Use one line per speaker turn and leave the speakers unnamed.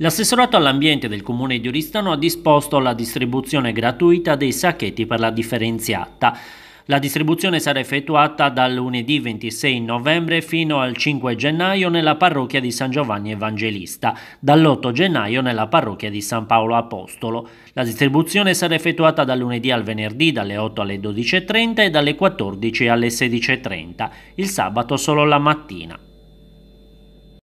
L'assessorato all'ambiente del comune di Oristano ha disposto la distribuzione gratuita dei sacchetti per la differenziata. La distribuzione sarà effettuata dal lunedì 26 novembre fino al 5 gennaio nella parrocchia di San Giovanni Evangelista, dall'8 gennaio nella parrocchia di San Paolo Apostolo. La distribuzione sarà effettuata dal lunedì al venerdì dalle 8 alle 12.30 e dalle 14 alle 16.30, il sabato solo la mattina.